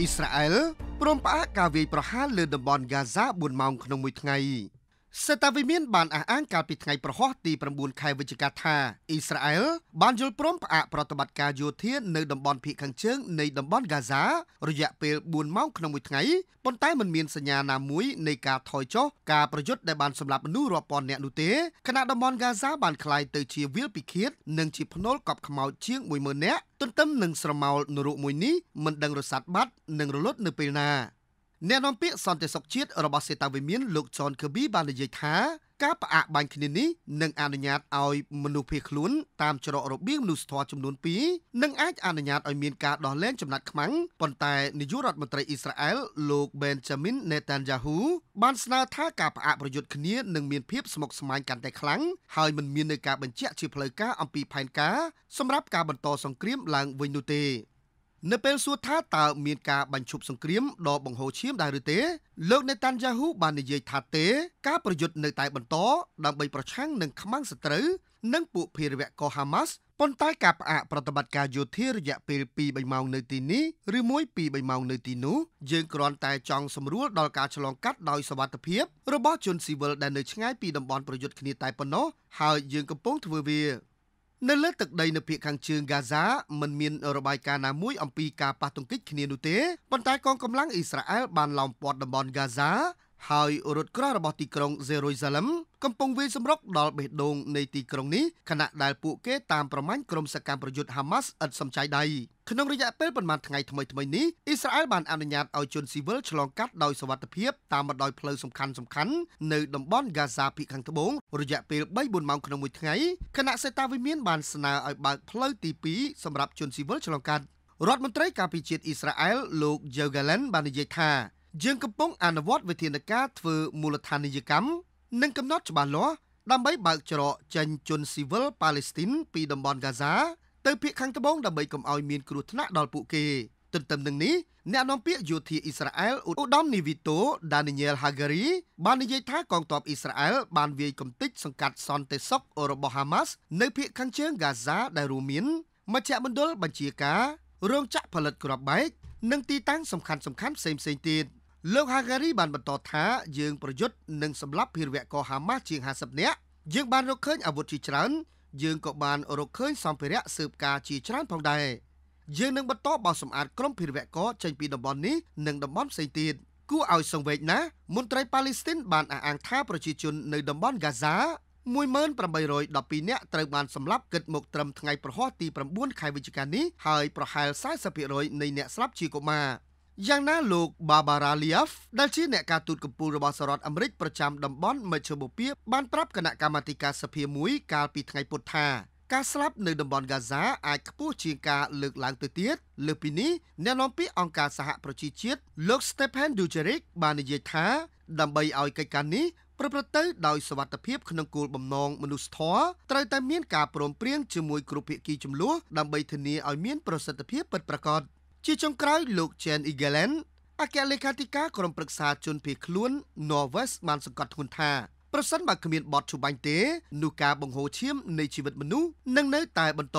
អ៊ីស្រាអែលព្រមផ្អាកការវាយប្រហារលើតំបន់ហ្គាហ្សា4ម៉ោងក្នុងមួយថ្ងៃសេតាវិមានបានអះអាងកាលពីថ្ងៃប្រហោះទី9ខែវិច្ឆិកាថាអ៊ីស្រាអែលបានយល់ព្រមផ្អាកប្រតិបត្តិការយោធានៅតំបន់ភៀកខាងជើងនៃតំបន់ហ្គាហ្សារយៈពេល4ម៉ោងក្នុងមួយថ្ងៃប៉ុន្តែមិនមានសញ្ញាណាមួយនៃការថយចុះការប្រយុទ្ធដែលបានសម្លាប់មនុស្សរាប់ពាន់នាក់នោះទេខណៈតំបន់ហ្គាហ្សាបានក្លាយទៅជាវាលពិឃាតនិងជាភ្នល់កប់ខ្មោចជាង10000នាក់ទន្ទឹមនឹងស្រមោលនរោមួយនេះមិនដឹងរស័តបាត់និងរលត់នៅពេលណាអ្នកនាំពាក្យសន្តិសុខជាតិរបស់សេតាវិមានលោកចនខឺប៊ីបាននិយាយថាការផ្អាកបាញ់គ្នានេះនឹងអនុញ្ញាតឲ្យមនុស្សភៀសខ្លួនតាមច្រករបៀងមនុស្សធម៌ចំនួន2និងអាចអនុញ្ញាតឲ្យមានការដោះលែងចំណាត់ខ្មាំងប៉ុន្តែនាយករដ្ឋមន្ត្រីអ៊ីស្រាអែលលោក Benjamin Netanyahu បានស្នើថាការផ្អាកប្រយុទ្ធគ្នានឹងមានភាពស្មុគស្មាញកាន់តែខ្លាំងហើយមិនមាននៅការបញ្ជាក់ជាផ្លូវការអំពីផែនការសម្រាប់ការបន្តសង្គ្រាមឡើងវិញនោះទេនៅពេលសួរថាតើមានការបញ្ឈប់សង្គ្រាមដ៏បង្ហូរឈាមដែរឬទេលោកនេតាន់យ៉ាហ៊ូបាននិយាយថាទេ ការប្រយុទ្ធនៅតែបន្តដើម្បីប្រឆាំងនឹងខ្មាំងសត្រូវនិងពួកភេរវៈកូហាម៉ាស់ប៉ុន្តែការផ្អាកប្រតិបត្តិការយោធារយៈពេល2-3ម៉ោងនៅទីនេះឬ1-2-3ម៉ោងនៅទីនោះយើងគ្រាន់តែចង់សម្រួលដល់ការឆ្លងកាត់ដោយសវត្ថិភាពរបស់ជនស៊ីវិលដែលនៅឆ្ងាយពីតំបន់ប្រយុទ្ធគ្នាតែប៉ុណ្ណោះហើយយើងកំពុងធ្វើវានៅលើទឹកដីនៅភាគខាងជើងហ្គាហ្សាមិនមានរបាយការណ៍ណាមួយអំពីការប៉ះទង្គិចគ្នានោះទេប៉ុន្តែកងកម្លាំងអ៊ីស្រាអែលបានឡោមព័ទ្ធតំបន់ហ្គាហ្សាហើយរថក្រោះរបស់ទីក្រុងសេរុយសាឡឹមកំពុងវាយសម្រុកដល់បេះដូងនៃទីក្រុងនេះខណៈដែលពួកគេតាមប្រមាញ់ក្រុមសកម្មប្រយុទ្ធហាម៉ាស់ឥតសំចៃដៃក្នុងរយៈពេលប្រមាណថ្ងៃថ្មីៗនេះអ៊ីស្រាអែលបានអនុញ្ញាតឲ្យជនស៊ីវិលឆ្លងកាត់ដោយសវត្ថិភាពតាមបណ្ដោយផ្លូវសំខាន់ៗនៅតំបន់ហ្គាហ្សាភាគខាងត្បូងរយៈពេល3-4ម៉ោងក្នុងមួយថ្ងៃខណៈសេតាវិមានបានស្នើឲ្យបើកផ្លូវទី2សម្រាប់ជនស៊ីវិលឆ្លងកាត់រដ្ឋមន្ត្រីការពារជាតិអ៊ីស្រាអែលលោក Joe Gallant បាននិយាយថាយើងកំពុងអនុវត្តវិធានការធ្វើមូលដ្ឋានីយកម្មនិងកំណត់ច្បាស់លាស់ដើម្បីបើកច្រកចេញជនស៊ីវិលប៉ាឡេស្ទីនពីតំបន់ហ្គាហ្សាទៅភាគខាងត្បូងដើម្បីកុំឲ្យមានគ្រោះថ្នាក់ដល់ពួកគេទន្ទឹមនឹងនេះអ្នកនាំពាក្យយោធាអ៊ីស្រាអែលឧត្តមនីវីតូដានីយ៉ែលហាហ្គារីបាននិយាយថាកងទ័ពអ៊ីស្រាអែលបានវាយកំទេចសង្កាត់សន្តិសុខរបស់ហាម៉ាស់នៅភាគខាងជើងហ្គាហ្សាដែលរួមមានមជ្ឈមណ្ឌលបញ្ជាការរោងចក្រផលិតគ្រាប់បែក និងទីតាំងសំខាន់ៗផ្សេងៗទៀត។លោក Hagari បានបន្តថាយើងប្រយុទ្ធនឹងសម្លាប់ភៀរវកហាម៉ាស់ជាង50នាក់យើងបានរកឃើញអាវុធជាច្រើនយើងក៏បានរកឃើញសម្ភារៈស៊ើបការជាច្រើនផងដែរយើងនឹងបន្តបោសសម្អាតក្រុមភៀរវកចេញពីតំបន់នេះនិងតំបន់ផ្សេងទៀតគួរឲ្យសង្វេគណាស់មន្ត្រីប៉ាឡេស្ទីនបានអះអាងថាប្រជាជននៅតំបន់ហ្គាហ្សា1812នាក់ត្រូវបានសម្លាប់គិតមកត្រឹមថ្ងៃប្រហោះទី9ខែវិច្ឆិកានេះហើយប្រហែល40%នៃអ្នកស្លាប់ជាកុមារយ៉ាងណាលោក Barbara Liaf ដែលជាអ្នកការទូតកម្ពុជារបស់សហរដ្ឋអាមេរិកប្រចាំតំបន់មជ្ឈបូព៌ាបានប្រាប់គណៈកម្មាធិការសភាមួយកាលពីថ្ងៃពុធថាការស្លាប់នៅតំបន់ហ្គាហ្សាអាចខ្ពស់ជាងការលើកឡើងទៅទៀតលើពីនេះអ្នកនាំពាក្យអង្គការសហប្រជាជាតិលោក Stephen Dujarric បាននិយាយថាដើម្បីឲ្យកិច្ចការនេះប្រព្រឹត្តទៅដោយសវត្ថភាពក្នុងគោលបំណងមនុស្សធម៌ត្រូវតែមានការព្រមព្រៀងជាមួយគ្រប់ភាគីចំនួនដើម្បីធានាឲ្យមានប្រសិទ្ធភាពពិតប្រាកដ។ជាចុងក្រោយលោក Chen Eagleland អគ្គលេខាធិការក្រុមប្រឹក្សាជនភៀសខ្លួន Norwest បានសង្កត់ធ្ងន់ថាប្រសិនបើគ្មានបទជុំបាញ់ទេ នោះការបង្ហូរឈាម នៃជីវិតមនុស្សនឹងនៅតែបន្ត